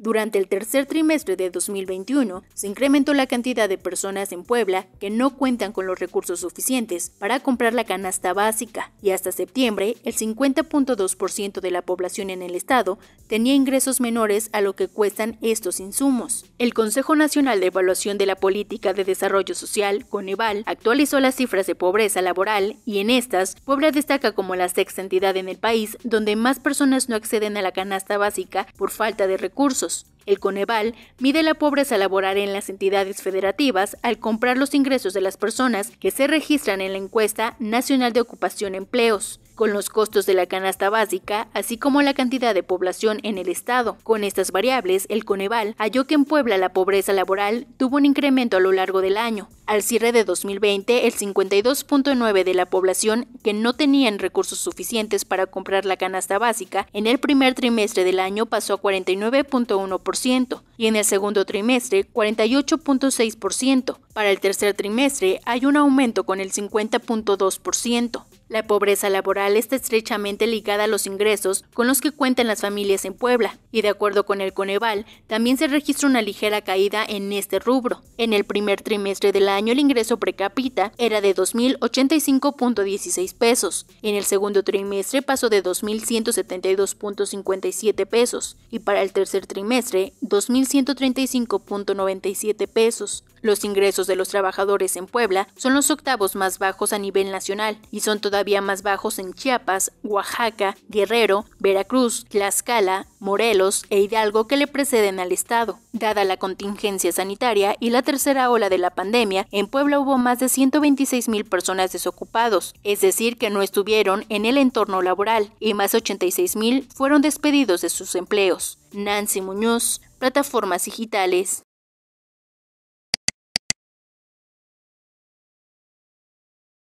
Durante el tercer trimestre de 2021, se incrementó la cantidad de personas en Puebla que no cuentan con los recursos suficientes para comprar la canasta básica, y hasta septiembre, el 50.2% de la población en el estado tenía ingresos menores a lo que cuestan estos insumos. El Consejo Nacional de Evaluación de la Política de Desarrollo Social, Coneval, actualizó las cifras de pobreza laboral y en estas, Puebla destaca como la sexta entidad en el país donde más personas no acceden a la canasta básica por falta de recursos el Coneval mide la pobreza laboral en las entidades federativas al comprar los ingresos de las personas que se registran en la encuesta nacional de ocupación empleos con los costos de la canasta básica, así como la cantidad de población en el Estado. Con estas variables, el Coneval halló que en Puebla la pobreza laboral tuvo un incremento a lo largo del año. Al cierre de 2020, el 52.9 de la población que no tenían recursos suficientes para comprar la canasta básica en el primer trimestre del año pasó a 49.1% y en el segundo trimestre 48.6%. Para el tercer trimestre hay un aumento con el 50.2%. La pobreza laboral está estrechamente ligada a los ingresos con los que cuentan las familias en Puebla, y de acuerdo con el Coneval, también se registra una ligera caída en este rubro. En el primer trimestre del año el ingreso precapita era de 2.085.16 pesos, en el segundo trimestre pasó de 2.172.57 pesos y para el tercer trimestre 2.135.97 pesos. Los ingresos de los trabajadores en Puebla son los octavos más bajos a nivel nacional y son todavía había más bajos en Chiapas, Oaxaca, Guerrero, Veracruz, Tlaxcala, Morelos e Hidalgo que le preceden al Estado. Dada la contingencia sanitaria y la tercera ola de la pandemia, en Puebla hubo más de 126 mil personas desocupados, es decir, que no estuvieron en el entorno laboral, y más 86 mil fueron despedidos de sus empleos. Nancy Muñoz, Plataformas Digitales.